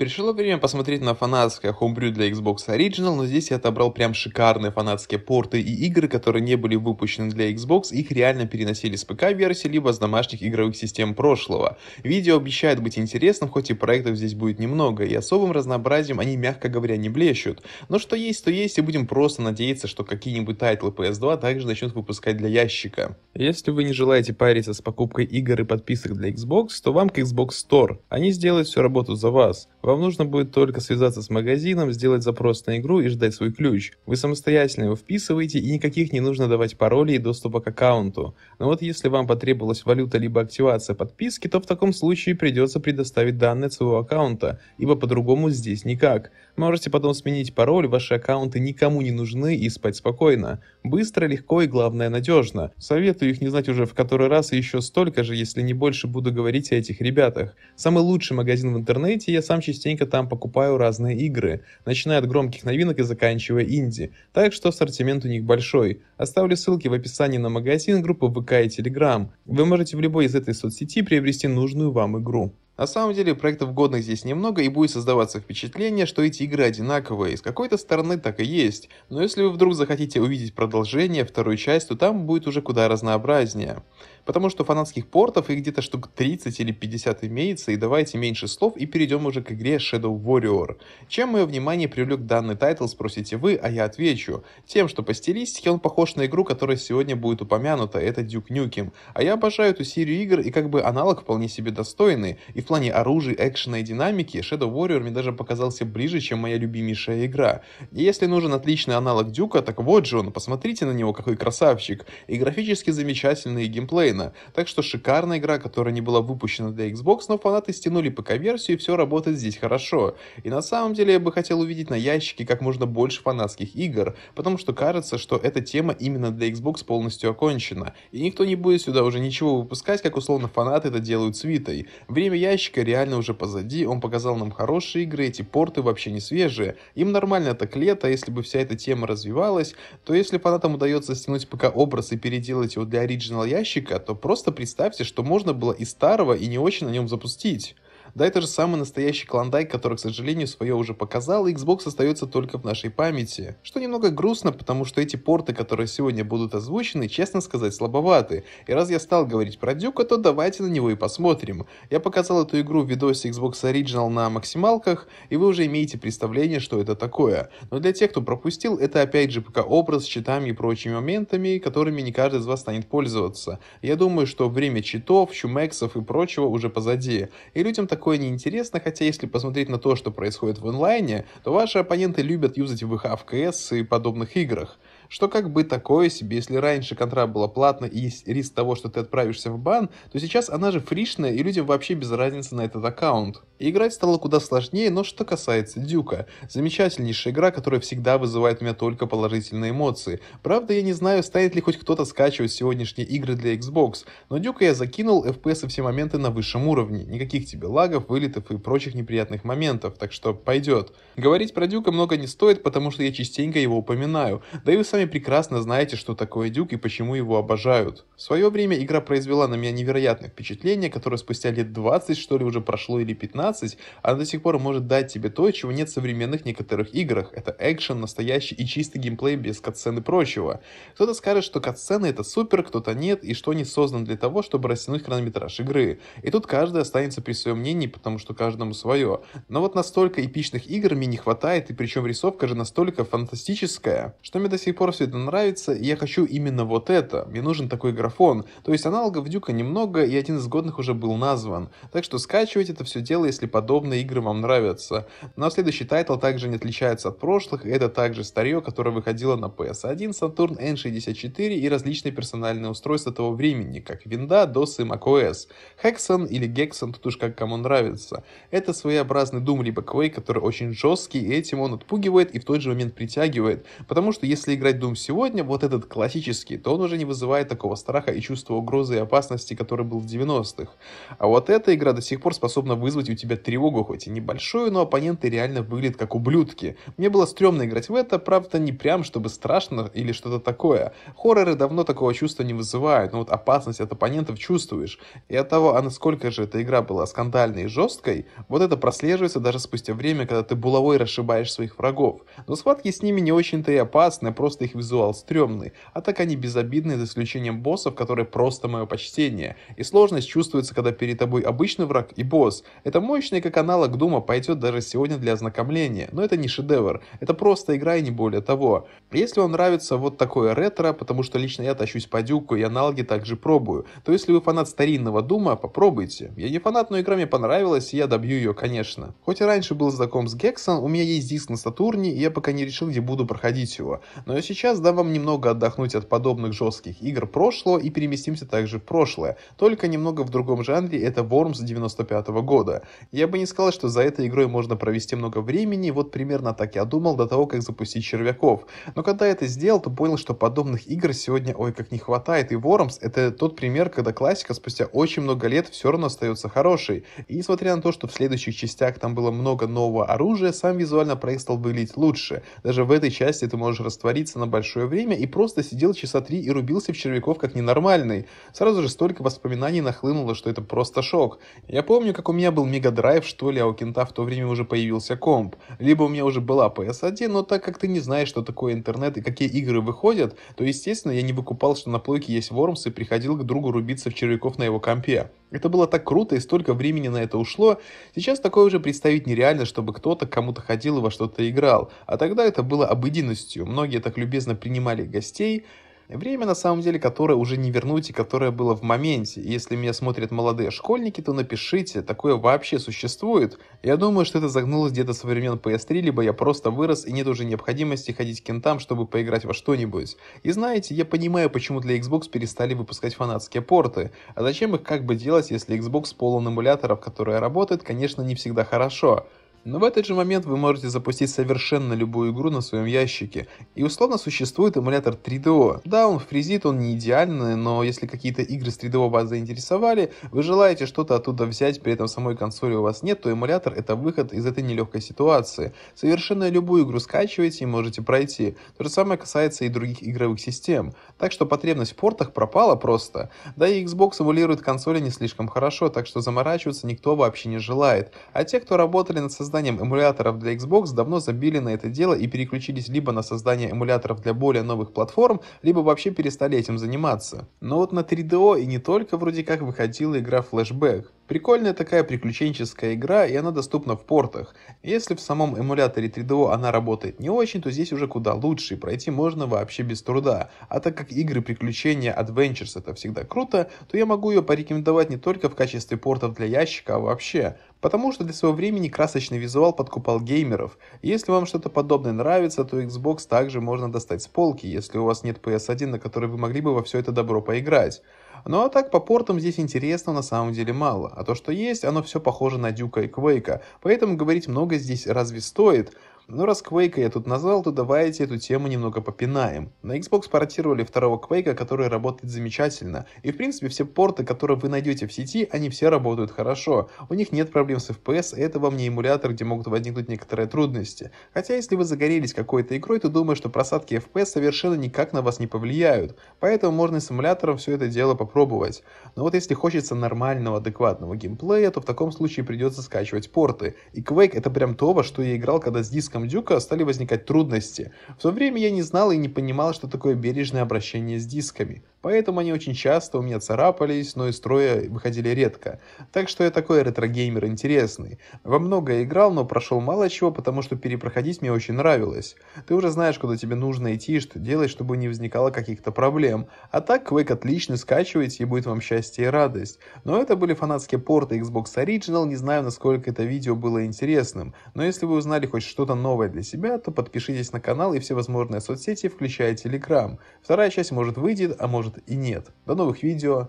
Пришло время посмотреть на фанатское Homebrew для Xbox Original, но здесь я отобрал прям шикарные фанатские порты и игры, которые не были выпущены для Xbox, их реально переносили с ПК-версии, либо с домашних игровых систем прошлого. Видео обещает быть интересным, хоть и проектов здесь будет немного, и особым разнообразием они, мягко говоря, не блещут. Но что есть, то есть, и будем просто надеяться, что какие-нибудь тайтлы PS2 также начнут выпускать для ящика. Если вы не желаете париться с покупкой игр и подписок для Xbox, то вам к Xbox Store. Они сделают всю работу за вас. Вам нужно будет только связаться с магазином, сделать запрос на игру и ждать свой ключ. Вы самостоятельно его вписываете и никаких не нужно давать паролей и доступа к аккаунту. Но вот если вам потребовалась валюта либо активация подписки, то в таком случае придется предоставить данные своего аккаунта, ибо по-другому здесь никак. Можете потом сменить пароль, ваши аккаунты никому не нужны и спать спокойно. Быстро, легко и главное надежно. Советую их не знать уже в который раз и еще столько же, если не больше буду говорить о этих ребятах. Самый лучший магазин в интернете я сам частично частенько там покупаю разные игры, начиная от громких новинок и заканчивая инди, так что ассортимент у них большой. Оставлю ссылки в описании на магазин, группы ВК и Телеграм. Вы можете в любой из этой соцсети приобрести нужную вам игру. На самом деле проектов годных здесь немного и будет создаваться впечатление, что эти игры одинаковые, с какой-то стороны так и есть. Но если вы вдруг захотите увидеть продолжение, вторую часть, то там будет уже куда разнообразнее. Потому что фанатских портов их где-то штук 30 или 50 имеется, и давайте меньше слов и перейдем уже к игре Shadow Warrior. Чем мое внимание привлек данный тайтл, спросите вы, а я отвечу. Тем, что по стилистике он похож на игру, которая сегодня будет упомянута, это Duke Nukem. А я обожаю эту серию игр и как бы аналог вполне себе достойный, и в плане оружия, экшена и динамики Shadow Warrior мне даже показался ближе, чем моя любимейшая игра. И если нужен отличный аналог Дюка, так вот же он, посмотрите на него, какой красавчик. И графически замечательный, и геймплейно. Так что шикарная игра, которая не была выпущена для Xbox, но фанаты стянули ПК-версию, и все работает здесь хорошо. И на самом деле я бы хотел увидеть на ящике как можно больше фанатских игр, потому что кажется, что эта тема именно для Xbox полностью окончена. И никто не будет сюда уже ничего выпускать, как условно фанаты это делают с Витой. Время я ящика реально уже позади, он показал нам хорошие игры, эти порты вообще не свежие. Им нормально так лето, если бы вся эта тема развивалась, то если фанатам удается стянуть пока образ и переделать его для оригинал ящика, то просто представьте, что можно было и старого, и не очень на нем запустить. Да, это же самый настоящий клондайк, который, к сожалению, свое уже показал, и Xbox остается только в нашей памяти. Что немного грустно, потому что эти порты, которые сегодня будут озвучены, честно сказать, слабоваты. И раз я стал говорить про Дюка, то давайте на него и посмотрим. Я показал эту игру в видосе Xbox Original на максималках, и вы уже имеете представление, что это такое. Но для тех, кто пропустил, это опять же пока образ с читами и прочими моментами, которыми не каждый из вас станет пользоваться. Я думаю, что время читов, чумексов и прочего уже позади. И людям так такое неинтересно, хотя если посмотреть на то, что происходит в онлайне, то ваши оппоненты любят юзать ВХ в а КС и подобных играх. Что как бы такое себе, если раньше контракт была платна и есть риск того, что ты отправишься в бан, то сейчас она же фришная и людям вообще без разницы на этот аккаунт. Играть стало куда сложнее, но что касается Дюка, замечательнейшая игра, которая всегда вызывает у меня только положительные эмоции. Правда, я не знаю, станет ли хоть кто-то скачивать сегодняшние игры для Xbox, но Дюка я закинул, FPS и все моменты на высшем уровне, никаких тебе лагов, вылетов и прочих неприятных моментов, так что пойдет. Говорить про Дюка много не стоит, потому что я частенько его упоминаю, да и вы сами прекрасно знаете, что такое Дюк и почему его обожают. В свое время игра произвела на меня невероятное впечатление, которое спустя лет 20 что ли уже прошло или 15, 15, она до сих пор может дать тебе то, чего нет в современных некоторых играх. Это экшен, настоящий и чистый геймплей без катсцен и прочего. Кто-то скажет, что катсцены это супер, кто-то нет, и что они созданы для того, чтобы растянуть хронометраж игры. И тут каждый останется при своем мнении, потому что каждому свое. Но вот настолько эпичных игр мне не хватает, и причем рисовка же настолько фантастическая, что мне до сих пор все это нравится, и я хочу именно вот это. Мне нужен такой графон. То есть аналогов Дюка немного, и один из годных уже был назван. Так что скачивать это все дело, если если подобные игры вам нравятся. Но ну, а следующий тайтл также не отличается от прошлых, это также старье, которое выходило на PS1, Saturn, N64 и различные персональные устройства того времени, как Винда, DOS и macOS. Hexen или Gexen, тут уж как кому нравится. Это своеобразный Doom либо Quake, который очень жесткий, и этим он отпугивает и в тот же момент притягивает. Потому что если играть Doom сегодня, вот этот классический, то он уже не вызывает такого страха и чувства угрозы и опасности, который был в 90-х. А вот эта игра до сих пор способна вызвать у тебя себя тревогу, хоть и небольшую, но оппоненты реально выглядят как ублюдки. Мне было стрёмно играть в это, правда, не прям, чтобы страшно или что-то такое. Хорроры давно такого чувства не вызывают, но вот опасность от оппонентов чувствуешь. И от того, а насколько же эта игра была скандальной и жесткой, вот это прослеживается даже спустя время, когда ты булавой расшибаешь своих врагов. Но схватки с ними не очень-то и опасны, а просто их визуал стрёмный. А так они безобидны за исключением боссов, которые просто мое почтение. И сложность чувствуется, когда перед тобой обычный враг и босс. Это мой Двоечный как аналог Дума пойдет даже сегодня для ознакомления, но это не шедевр, это просто игра и не более того. Если вам нравится вот такое ретро, потому что лично я тащусь по дюку и аналоги также пробую, то если вы фанат старинного Дума, попробуйте. Я не фанат, но игра мне понравилась, и я добью ее, конечно. Хоть и раньше был знаком с Гексом, у меня есть диск на Сатурне, и я пока не решил, где буду проходить его. Но я сейчас дам вам немного отдохнуть от подобных жестких игр прошлого и переместимся также в прошлое, только немного в другом жанре, это Worms 95 -го года. Я бы не сказал, что за этой игрой можно провести много времени, вот примерно так я думал до того, как запустить червяков. Но когда я это сделал, то понял, что подобных игр сегодня ой как не хватает, и Worms это тот пример, когда классика спустя очень много лет все равно остается хорошей. И несмотря на то, что в следующих частях там было много нового оружия, сам визуально проект стал выглядеть лучше. Даже в этой части ты можешь раствориться на большое время и просто сидел часа три и рубился в червяков как ненормальный. Сразу же столько воспоминаний нахлынуло, что это просто шок. Я помню, как у меня был мега драйв, что ли, а у кента в то время уже появился комп. Либо у меня уже была PS1, но так как ты не знаешь, что такое интернет и какие игры выходят, то, естественно, я не выкупал, что на плойке есть Вормс и приходил к другу рубиться в червяков на его компе. Это было так круто и столько времени на это ушло. Сейчас такое уже представить нереально, чтобы кто-то кому-то ходил и во что-то играл. А тогда это было обыденностью. Многие так любезно принимали гостей, Время, на самом деле, которое уже не вернуть и которое было в моменте. Если меня смотрят молодые школьники, то напишите, такое вообще существует. Я думаю, что это загнулось где-то со времен PS3, либо я просто вырос и нет уже необходимости ходить к кентам, чтобы поиграть во что-нибудь. И знаете, я понимаю, почему для Xbox перестали выпускать фанатские порты. А зачем их как бы делать, если Xbox полон эмуляторов, которые работают, конечно, не всегда хорошо. Но в этот же момент вы можете запустить совершенно любую игру на своем ящике. И условно существует эмулятор 3DO. Да, он фризит, он не идеальный, но если какие-то игры с 3DO вас заинтересовали, вы желаете что-то оттуда взять, при этом самой консоли у вас нет, то эмулятор это выход из этой нелегкой ситуации. Совершенно любую игру скачиваете и можете пройти. То же самое касается и других игровых систем. Так что потребность в портах пропала просто. Да и Xbox эмулирует консоли не слишком хорошо, так что заморачиваться никто вообще не желает. А те, кто работали над созданием созданием эмуляторов для Xbox давно забили на это дело и переключились либо на создание эмуляторов для более новых платформ, либо вообще перестали этим заниматься. Но вот на 3DO и не только вроде как выходила игра Flashback. Прикольная такая приключенческая игра, и она доступна в портах. Если в самом эмуляторе 3DO она работает не очень, то здесь уже куда лучше, и пройти можно вообще без труда. А так как игры приключения Adventures это всегда круто, то я могу ее порекомендовать не только в качестве портов для ящика, а вообще. Потому что для своего времени красочный визуал подкупал геймеров. если вам что-то подобное нравится, то Xbox также можно достать с полки, если у вас нет PS1, на который вы могли бы во все это добро поиграть. Ну а так по портам здесь интересного на самом деле мало, а то что есть, оно все похоже на Дюка и Квейка, поэтому говорить много здесь разве стоит, ну, раз Quake я тут назвал, то давайте эту тему немного попинаем. На Xbox портировали второго Quake, который работает замечательно. И, в принципе, все порты, которые вы найдете в сети, они все работают хорошо. У них нет проблем с FPS, и это вам не эмулятор, где могут возникнуть некоторые трудности. Хотя, если вы загорелись какой-то игрой, то думаю, что просадки FPS совершенно никак на вас не повлияют. Поэтому можно с эмулятором все это дело попробовать. Но вот если хочется нормального, адекватного геймплея, то в таком случае придется скачивать порты. И Quake это прям то, во что я играл, когда с диска английском дюка стали возникать трудности. В то время я не знал и не понимал, что такое бережное обращение с дисками. Поэтому они очень часто у меня царапались, но из строя выходили редко. Так что я такой ретро-геймер интересный. Во многое играл, но прошел мало чего, потому что перепроходить мне очень нравилось. Ты уже знаешь, куда тебе нужно идти, и что делать, чтобы не возникало каких-то проблем. А так Quake отлично скачивается и будет вам счастье и радость. Но это были фанатские порты Xbox Original, не знаю, насколько это видео было интересным. Но если вы узнали хоть что-то новое для себя, то подпишитесь на канал и все возможные соцсети, включая Telegram. Вторая часть может выйдет, а может может и нет. До новых видео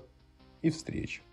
и встреч!